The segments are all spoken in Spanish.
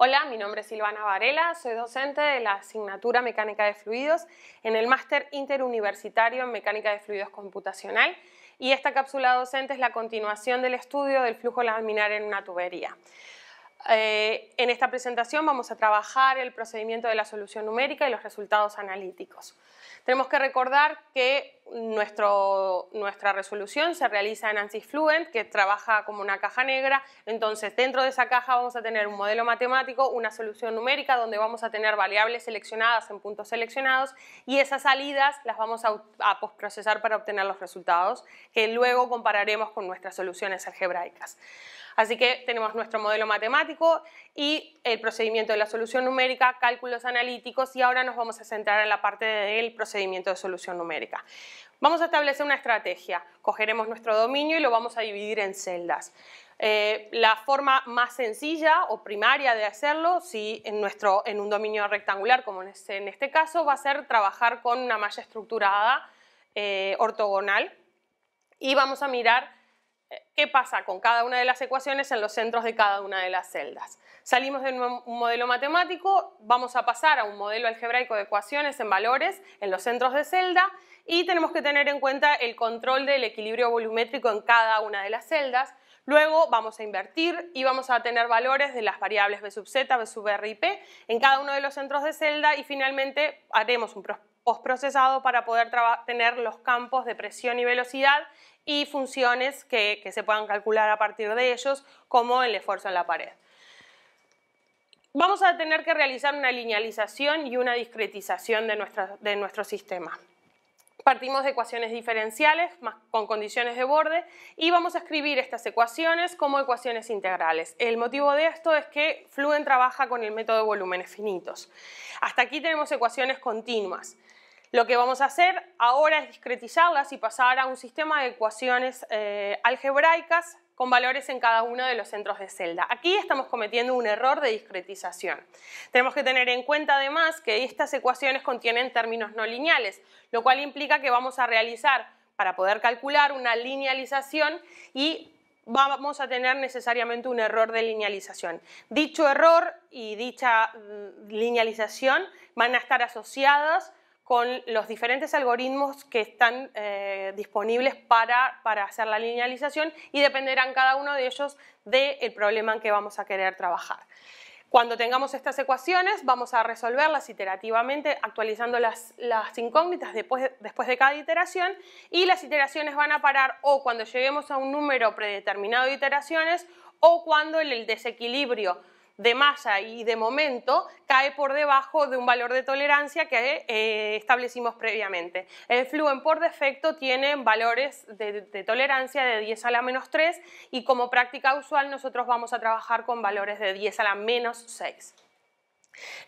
Hola, mi nombre es Silvana Varela, soy docente de la asignatura Mecánica de Fluidos en el Máster Interuniversitario en Mecánica de Fluidos Computacional y esta cápsula docente es la continuación del estudio del flujo laminar en una tubería. Eh, en esta presentación vamos a trabajar el procedimiento de la solución numérica y los resultados analíticos. Tenemos que recordar que nuestro, nuestra resolución se realiza en ANSYS Fluent, que trabaja como una caja negra, entonces dentro de esa caja vamos a tener un modelo matemático, una solución numérica donde vamos a tener variables seleccionadas en puntos seleccionados y esas salidas las vamos a, posprocesar postprocesar para obtener los resultados que luego compararemos con nuestras soluciones algebraicas. Así que tenemos nuestro modelo matemático y el procedimiento de la solución numérica, cálculos analíticos y ahora nos vamos a centrar en la parte del procedimiento de solución numérica. Vamos a establecer una estrategia. Cogeremos nuestro dominio y lo vamos a dividir en celdas. Eh, la forma más sencilla o primaria de hacerlo, si en, nuestro, en un dominio rectangular, como en este, este caso, va a ser trabajar con una malla estructurada eh, ortogonal y vamos a mirar qué pasa con cada una de las ecuaciones en los centros de cada una de las celdas. Salimos de un modelo matemático, vamos a pasar a un modelo algebraico de ecuaciones en valores en los centros de celda y tenemos que tener en cuenta el control del equilibrio volumétrico en cada una de las celdas. Luego vamos a invertir y vamos a tener valores de las variables B sub Z, B sub R y P en cada uno de los centros de celda y finalmente haremos un postprocesado para poder tener los campos de presión y velocidad y funciones que, se puedan calcular a partir de ellos, como el esfuerzo en la pared. Vamos a tener que realizar una linealización y una discretización de, nuestro sistema. Partimos de ecuaciones diferenciales con condiciones de borde y vamos a escribir estas ecuaciones como ecuaciones integrales. El motivo de esto es que Fluent trabaja con el método de volúmenes finitos. Hasta aquí tenemos ecuaciones continuas. Lo que vamos a hacer ahora es discretizarlas y pasar a un sistema de ecuaciones eh, algebraicas con valores en cada uno de los centros de celda. Aquí estamos cometiendo un error de discretización. Tenemos que tener en cuenta además que estas ecuaciones contienen términos no lineales, lo cual implica que vamos a realizar, para poder calcular, una linealización y vamos a tener necesariamente un error de linealización. Dicho error y dicha mm, linealización van a estar asociadas con los diferentes algoritmos que están eh, disponibles para, hacer la linealización y dependerán cada uno de ellos del problema en que vamos a querer trabajar. Cuando tengamos estas ecuaciones vamos a resolverlas iterativamente actualizando las, las incógnitas después, después de cada iteración y las iteraciones van a parar o cuando lleguemos a un número predeterminado de iteraciones o cuando el desequilibrio de masa y de momento cae por debajo de un valor de tolerancia que eh, establecimos previamente. El fluen por defecto tiene valores de, de, tolerancia de 10 a la menos 3 y como práctica usual nosotros vamos a trabajar con valores de 10 a la menos 6.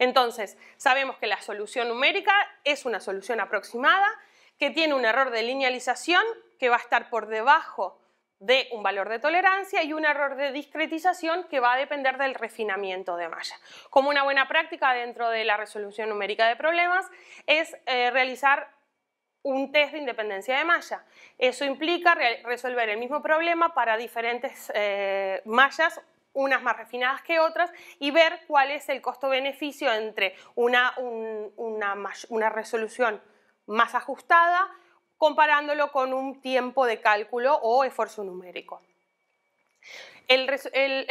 Entonces, sabemos que la solución numérica es una solución aproximada que tiene un error de linealización que va a estar por debajo de un valor de tolerancia y un error de discretización que va a depender del refinamiento de malla. Como una buena práctica dentro de la resolución numérica de problemas es eh, realizar un test de independencia de malla. Eso implica resolver el mismo problema para diferentes eh, mallas unas más refinadas que otras y ver cuál es el costo-beneficio entre una resolución más ajustada comparándolo con un tiempo de cálculo o esfuerzo numérico. El,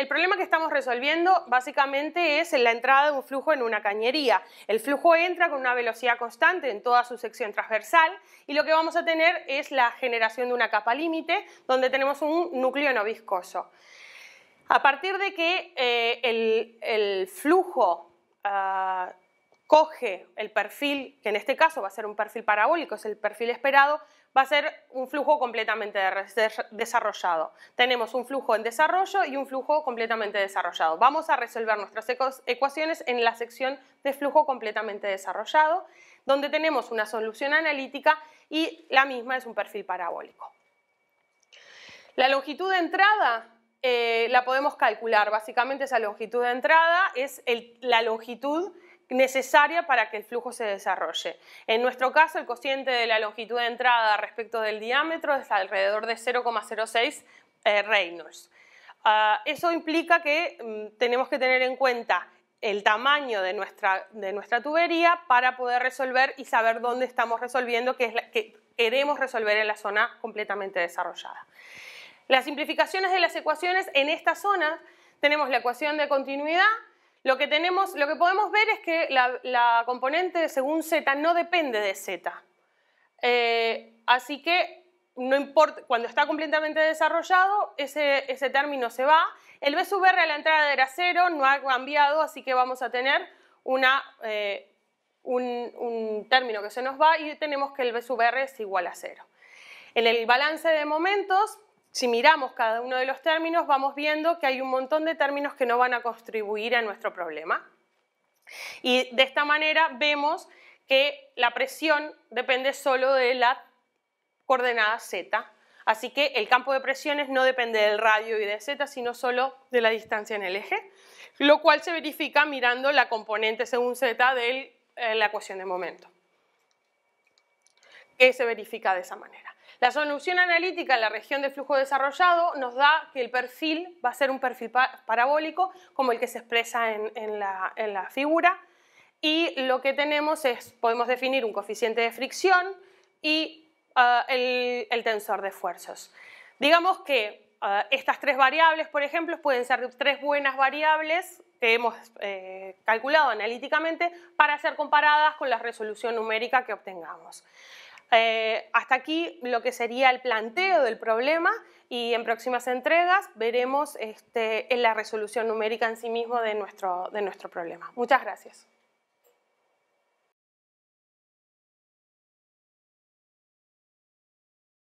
problema que estamos resolviendo básicamente es la entrada de un flujo en una cañería. El flujo entra con una velocidad constante en toda su sección transversal y lo que vamos a tener es la generación de una capa límite donde tenemos un núcleo no viscoso. A partir de que eh, el, flujo ah, coge el perfil, que en este caso va a ser un perfil parabólico, es el perfil esperado, va a ser un flujo completamente desarrollado. Tenemos un flujo en desarrollo y un flujo completamente desarrollado. Vamos a resolver nuestras ecuaciones en la sección de flujo completamente desarrollado, donde tenemos una solución analítica y la misma es un perfil parabólico. La longitud de entrada eh, la podemos calcular. Básicamente esa longitud de entrada es la longitud necesaria para que el flujo se desarrolle. En nuestro caso, el cociente de la longitud de entrada respecto del diámetro es alrededor de 0,06 eh, Reynolds. Ah, eso implica que mm, tenemos que tener en cuenta el tamaño de nuestra, tubería para poder resolver y saber dónde estamos resolviendo, que es que queremos resolver en la zona completamente desarrollada. Las simplificaciones de las ecuaciones en esta zona tenemos la ecuación de continuidad, lo que, tenemos, lo que podemos ver es que la, componente según z no depende de z. Eh, así que no importa, cuando está completamente desarrollado, ese, término se va. El B sub R a la entrada era cero, no ha cambiado, así que vamos a tener eh, un, término que se nos va y tenemos que el B sub R es igual a cero. En el balance de momentos si miramos cada uno de los términos, vamos viendo que hay un montón de términos que no van a contribuir a nuestro problema. Y de esta manera vemos que la presión depende solo de la coordenada z. Así que el campo de presiones no depende del radio y de z, sino solo de la distancia en el eje, lo cual se verifica mirando la componente según z de eh, la ecuación de momento, que se verifica de esa manera. La solución analítica en la región de flujo desarrollado nos da que el perfil va a ser un perfil parabólico como el que se expresa en, la, figura y lo que tenemos es, podemos definir un coeficiente de fricción y ah, el, tensor de esfuerzos. Digamos que ah, estas tres variables, por ejemplo, pueden ser tres buenas variables que hemos eh, calculado analíticamente para ser comparadas con la resolución numérica que obtengamos. Eh, hasta aquí lo que sería el planteo del problema y en próximas entregas veremos este, en la resolución numérica en sí mismo de nuestro, de nuestro problema. Muchas gracias.